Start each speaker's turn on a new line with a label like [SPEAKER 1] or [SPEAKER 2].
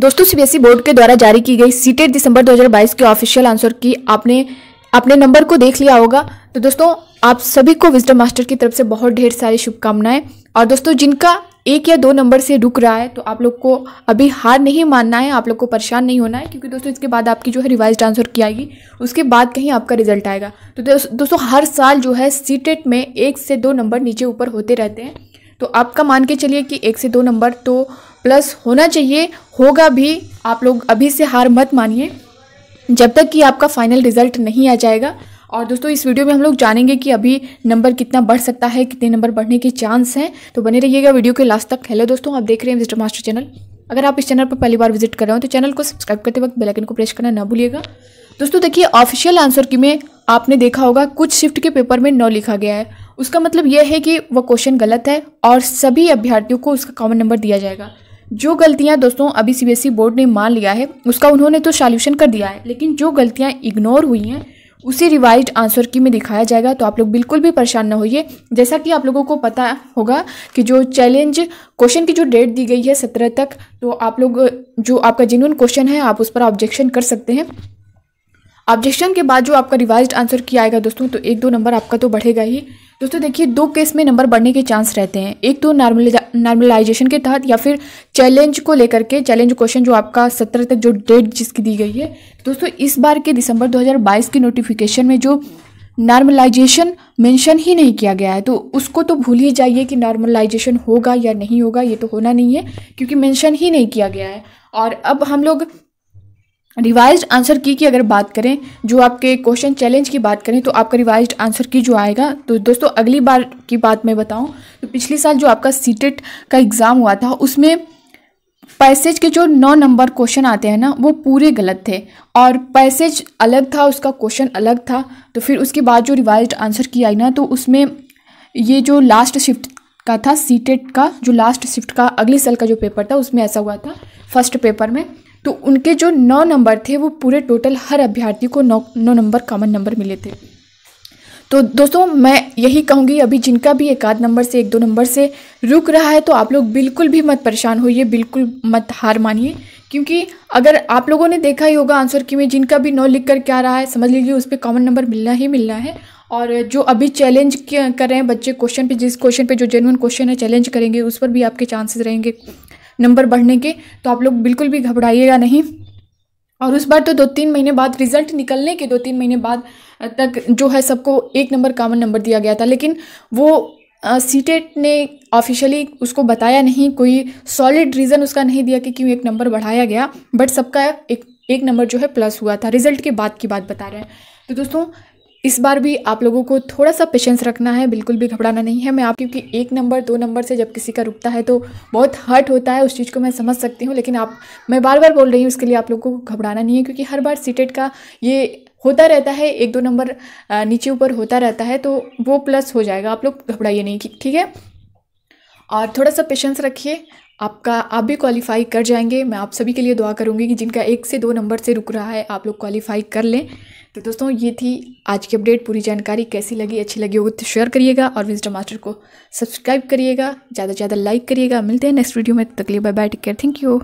[SPEAKER 1] दोस्तों CBSE e board के द्वारा जारी की गई सीटेट दिसंबर 2022 के ऑफिशियल आंसर की आपने अपने नंबर को देख लिया होगा तो दोस्तों आप सभी को विजडम मास्टर की तरफ से बहुत ढेर सारी शुभकामनाएं और दोस्तों जिनका एक या दो नंबर से रुक रहा है तो आप लोग को अभी हार नहीं मानना है आप लोग को परेशान नहीं होना है क्योंकि दोस्तों इसके बाद आपकी जो है रिवाइज आंसर की आएगी उसके बाद कहीं आपका रिजल्ट आएगा तो दोस्तों हर साल जो है सीटेट e में एक से दो नंबर नीचे ऊपर होते रहते हैं तो आपका मान के चलिए कि एक से दो नंबर तो प्लस होना चाहिए होगा भी आप लोग अभी से हार मत मानिए जब तक कि आपका फाइनल रिजल्ट नहीं आ जाएगा और दोस्तों इस वीडियो में हम लोग जानेंगे कि अभी नंबर कितना बढ़ सकता है कितने नंबर बढ़ने के चांस हैं तो बने रहिएगा वीडियो के लास्ट तक हेलो दोस्तों आप देख रहे हैं मिस्टर मास्टर चैनल अगर आप इस चैनल पर पहली बार विजिट कर रहे हो तो चैनल को सब्सक्राइब करते वक्त बेलाइकन को प्रेस करना ना भूलिएगा दोस्तों देखिए ऑफिशियल आंसर की में आपने देखा होगा कुछ शिफ्ट के पेपर में नौ लिखा गया है उसका मतलब यह है कि वह क्वेश्चन गलत है और सभी अभ्यर्थियों को उसका कॉमन नंबर दिया जाएगा जो गलतियां दोस्तों अभी सीबीएसई e बोर्ड ने मान लिया है उसका उन्होंने तो सॉल्यूशन कर दिया है लेकिन जो गलतियां इग्नोर हुई हैं उसी रिवाइज आंसर की में दिखाया जाएगा तो आप लोग बिल्कुल भी परेशान ना होइए जैसा कि आप लोगों को पता होगा कि जो चैलेंज क्वेश्चन की जो डेट दी गई है सत्रह तक तो आप लोग जो आपका जेन्यून क्वेश्चन है आप उस पर ऑब्जेक्शन कर सकते हैं ऑब्जेक्शन के बाद जो आपका रिवाइज आंसर किया आएगा दोस्तों तो एक दो नंबर आपका तो बढ़ेगा ही दोस्तों देखिए दो केस में नंबर बढ़ने के चांस रहते हैं एक तो नॉर्मलाइजेशन के तहत या फिर चैलेंज को लेकर के चैलेंज क्वेश्चन जो आपका सत्रह तक जो डेट जिसकी दी गई है दोस्तों इस बार के दिसंबर 2022 की नोटिफिकेशन में जो नॉर्मलाइजेशन मेंशन ही नहीं किया गया है तो उसको तो भूल ही जाइए कि नॉर्मलाइजेशन होगा या नहीं होगा ये तो होना नहीं है क्योंकि मेंशन ही नहीं किया गया है और अब हम लोग रिवाइज आंसर की की अगर बात करें जो आपके क्वेश्चन चैलेंज की बात करें तो आपका रिवाइज आंसर की जो आएगा तो दोस्तों अगली बार की बात मैं बताऊं तो पिछले साल जो आपका सीटेट e का एग्ज़ाम हुआ था उसमें पैसेज के जो नौ नंबर क्वेश्चन आते हैं ना वो पूरे गलत थे और पैसेज अलग था उसका क्वेश्चन अलग था तो फिर उसके बाद जो रिवाइज आंसर की आई ना तो उसमें ये जो लास्ट शिफ्ट का था सीटेट e का जो लास्ट शिफ्ट का अगले साल का जो पेपर था उसमें ऐसा हुआ था फर्स्ट पेपर में तो उनके जो नौ नंबर थे वो पूरे टोटल हर अभ्यर्थी को नौ नौ नंबर कॉमन नंबर मिले थे तो दोस्तों मैं यही कहूँगी अभी जिनका भी एक आध नंबर से एक दो नंबर से रुक रहा है तो आप लोग बिल्कुल भी मत परेशान होइए बिल्कुल मत हार मानिए क्योंकि अगर आप लोगों ने देखा ही होगा आंसर की में जिनका भी नौ लिख कर क्या रहा है समझ लीजिए उस पर कॉमन नंबर मिलना ही मिलना है और जो अभी चैलेंज कर रहे हैं बच्चे क्वेश्चन पे जिस क्वेश्चन पे जो जेनुअन क्वेश्चन है चैलेंज करेंगे उस पर भी आपके चांसेस रहेंगे नंबर बढ़ने के तो आप लोग बिल्कुल भी घबराइएगा नहीं और उस बार तो दो तीन महीने बाद रिजल्ट निकलने के दो तीन महीने बाद तक जो है सबको एक नंबर कामन नंबर दिया गया था लेकिन वो सीटेट e ने ऑफिशियली उसको बताया नहीं कोई सॉलिड रीज़न उसका नहीं दिया कि क्यों एक नंबर बढ़ाया गया बट सबका एक एक नंबर जो है प्लस हुआ था रिजल्ट के बाद की बात बता रहे हैं तो दोस्तों इस बार भी आप लोगों को थोड़ा सा पेशेंस रखना है बिल्कुल भी घबराना नहीं है मैं आप क्योंकि एक नंबर दो नंबर से जब किसी का रुकता है तो बहुत हर्ट होता है उस चीज़ को मैं समझ सकती हूँ लेकिन आप मैं बार बार बोल रही हूँ उसके लिए आप लोगों को घबराना नहीं है क्योंकि हर बार सीटेट का ये होता रहता है एक दो नंबर नीचे ऊपर होता रहता है तो वो प्लस हो जाएगा आप लोग घबराइए नहीं ठीक है और थोड़ा सा पेशेंस रखिए आपका आप भी क्वालिफाई कर जाएंगे मैं आप सभी के लिए दुआ करूँगी कि जिनका एक से दो नंबर से रुक रहा है आप लोग क्वालिफाई कर लें तो दोस्तों ये थी आज की अपडेट पूरी जानकारी कैसी लगी अच्छी लगी होगी तो शेयर करिएगा और विजडम मास्टर को सब्सक्राइब करिएगा ज़्यादा से ज़्यादा लाइक करिएगा मिलते हैं नेक्स्ट वीडियो में तकलीफ bye bye take care thank you